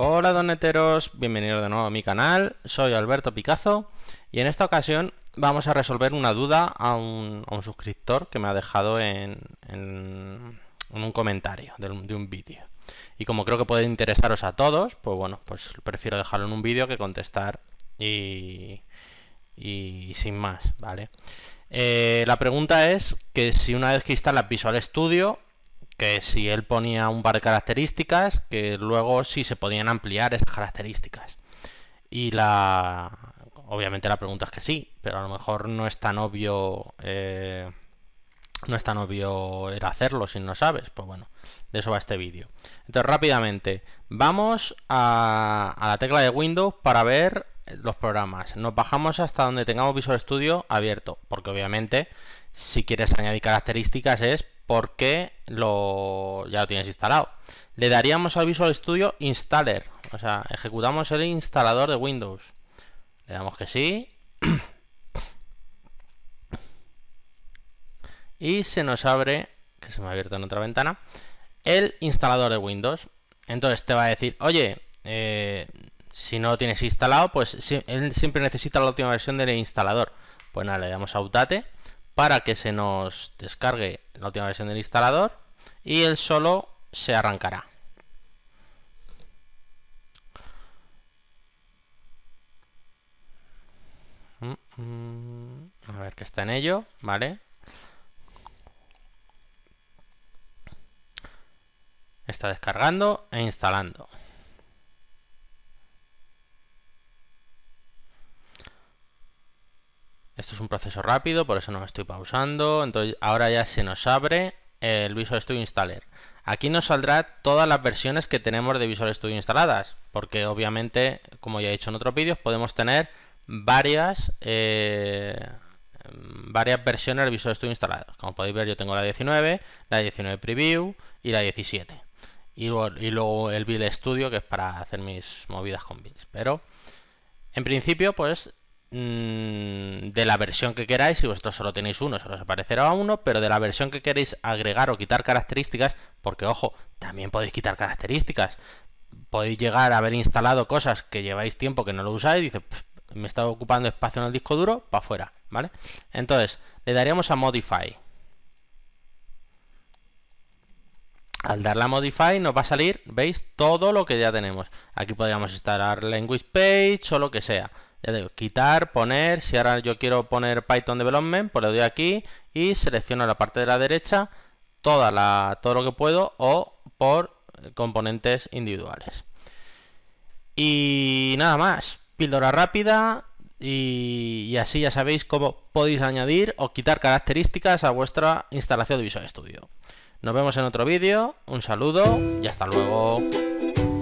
Hola doneteros, bienvenidos de nuevo a mi canal, soy Alberto Picazo y en esta ocasión vamos a resolver una duda a un, suscriptor que me ha dejado en, en, un comentario de, un vídeo. Y como creo que puede interesaros a todos, pues bueno, pues prefiero dejarlo en un vídeo que contestar y, y sin más, ¿vale? Eh, la pregunta es que si una vez que instalas Visual Studio que si él ponía un par de características, que luego sí se podían ampliar esas características. Y la... Obviamente la pregunta es que sí, pero a lo mejor no es tan obvio... Eh, no es tan obvio el hacerlo si no sabes. Pues bueno, de eso va este vídeo. Entonces rápidamente, vamos a, a la tecla de Windows para ver los programas. Nos bajamos hasta donde tengamos Visual Studio abierto, porque obviamente si quieres añadir características es porque lo, ya lo tienes instalado. Le daríamos al Visual Studio Installer, o sea, ejecutamos el instalador de Windows. Le damos que sí. y se nos abre, que se me ha abierto en otra ventana, el instalador de Windows. Entonces te va a decir, oye, eh, si no lo tienes instalado, pues él siempre necesita la última versión del instalador. Pues nada, le damos a Autate para que se nos descargue la última versión del instalador y él solo se arrancará. Mm, mm. A ver qué está en ello, ¿vale? Está descargando e instalando. Esto es un proceso rápido, por eso no me estoy pausando. Entonces ahora ya se nos abre el Visual Studio Installer. Aquí nos saldrá todas las versiones que tenemos de Visual Studio instaladas, porque obviamente, como ya he dicho en otros vídeos, podemos tener varias, eh, varias versiones de Visual Studio instaladas. Como podéis ver, yo tengo la 19, la 19 Preview y la 17. Y luego, el Build Studio, que es para hacer mis movidas con bits. Pero, en principio, pues Mm, de la versión que queráis, si vosotros solo tenéis uno, se os aparecerá uno, pero de la versión que queréis agregar o quitar características, porque ojo, también podéis quitar características. Podéis llegar a haber instalado cosas que lleváis tiempo que no lo usáis, y dice, me está ocupando espacio en el disco duro, para afuera, ¿vale? Entonces, le daríamos a Modify. Al dar la Modify nos va a salir, ¿veis? Todo lo que ya tenemos. Aquí podríamos instalar Language Page o lo que sea. Ya digo, quitar, poner, si ahora yo quiero poner Python Development, pues le doy aquí y selecciono la parte de la derecha, toda la, todo lo que puedo o por componentes individuales. Y nada más, píldora rápida y, y así ya sabéis cómo podéis añadir o quitar características a vuestra instalación de Visual Studio. Nos vemos en otro vídeo, un saludo y hasta luego.